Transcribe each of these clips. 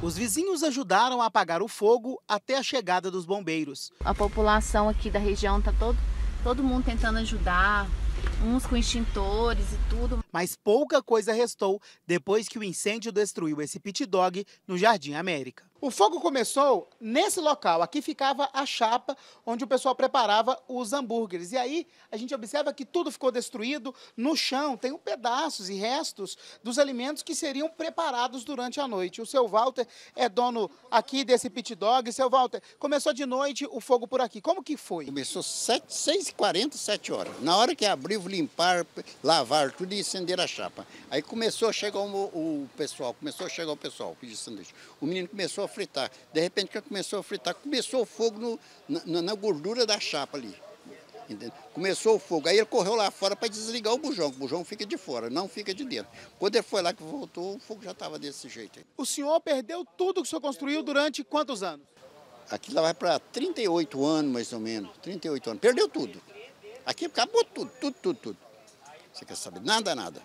Os vizinhos ajudaram a apagar o fogo até a chegada dos bombeiros. A população aqui da região está todo, todo mundo tentando ajudar, uns com extintores e tudo. Mas pouca coisa restou depois que o incêndio destruiu esse pit dog no Jardim América. O fogo começou nesse local. Aqui ficava a chapa onde o pessoal preparava os hambúrgueres. E aí a gente observa que tudo ficou destruído no chão. Tem um pedaços e restos dos alimentos que seriam preparados durante a noite. O seu Walter é dono aqui desse pit dog. Seu Walter, começou de noite o fogo por aqui. Como que foi? Começou 6h40, 7 horas. Na hora que abriu, novo, limpar, lavar tudo e acender a chapa. Aí começou a chegar o, o pessoal, começou a chegar o pessoal, pedir sanduíche. O menino começou a fritar. De repente, quando começou a fritar, começou o fogo no, na, na gordura da chapa ali. Entendeu? Começou o fogo. Aí ele correu lá fora para desligar o bujão. O bujão fica de fora, não fica de dentro. Quando ele foi lá que voltou, o fogo já estava desse jeito. Aí. O senhor perdeu tudo que o senhor construiu durante quantos anos? Aqui lá vai para 38 anos, mais ou menos. 38 anos. Perdeu tudo. Aqui acabou tudo, tudo, tudo, tudo. Você quer saber nada, nada.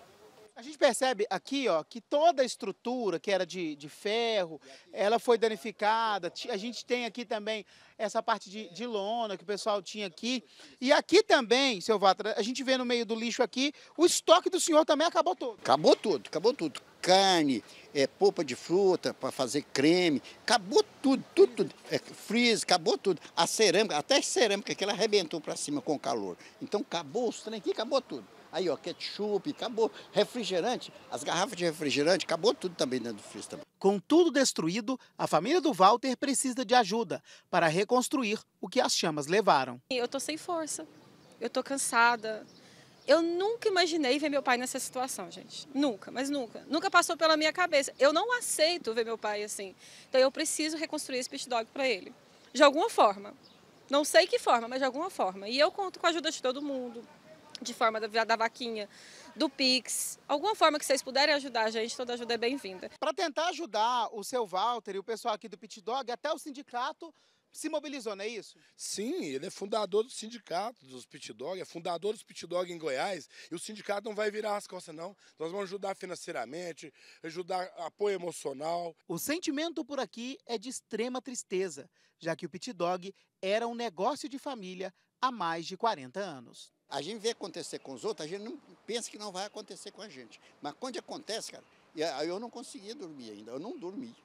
A gente percebe aqui ó, que toda a estrutura que era de, de ferro, ela foi danificada. A gente tem aqui também essa parte de, de lona que o pessoal tinha aqui. E aqui também, seu Vatra, a gente vê no meio do lixo aqui, o estoque do senhor também acabou todo. Acabou tudo, acabou tudo carne, é, polpa de fruta para fazer creme, acabou tudo, tudo, tudo. É, freeze, acabou tudo. A cerâmica, até a cerâmica que ela arrebentou para cima com calor. Então acabou os trem aqui, acabou tudo. Aí, ó, ketchup, acabou. Refrigerante, as garrafas de refrigerante, acabou tudo também dentro do freezer também. Com tudo destruído, a família do Walter precisa de ajuda para reconstruir o que as chamas levaram. Eu tô sem força, eu tô cansada. Eu nunca imaginei ver meu pai nessa situação, gente. Nunca, mas nunca. Nunca passou pela minha cabeça. Eu não aceito ver meu pai assim. Então eu preciso reconstruir esse pit dog para ele. De alguma forma. Não sei que forma, mas de alguma forma. E eu conto com a ajuda de todo mundo. De forma da, da vaquinha, do Pix. Alguma forma que vocês puderem ajudar a gente, toda ajuda é bem-vinda. Para tentar ajudar o seu Walter e o pessoal aqui do Pit Dog, até o sindicato se mobilizou, não é isso? Sim, ele é fundador do sindicato dos Pit Dog, é fundador dos Pit Dog em Goiás, e o sindicato não vai virar as costas, não. Nós vamos ajudar financeiramente, ajudar apoio emocional. O sentimento por aqui é de extrema tristeza, já que o Pit Dog era um negócio de família há mais de 40 anos. A gente vê acontecer com os outros, a gente não pensa que não vai acontecer com a gente. Mas quando acontece, cara, eu não conseguia dormir ainda, eu não dormi.